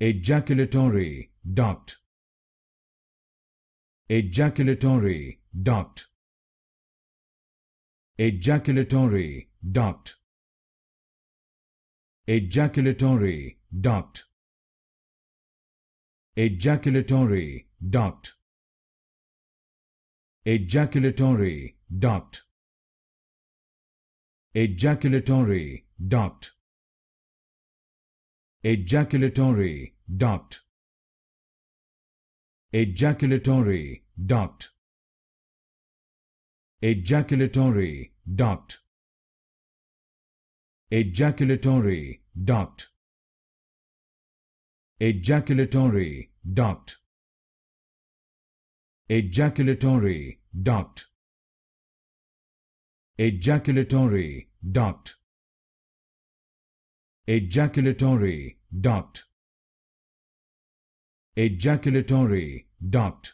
ejaculatory duct ejaculatory duct ejaculatory duct ejaculatory duct ejaculatory duct ejaculatory duct ejaculatory duct ejaculatory duct ejaculatory duct ejaculatory duct ejaculatory duct ejaculatory duct ejaculatory duct ejaculatory duct ejaculatory duct ejaculatory duct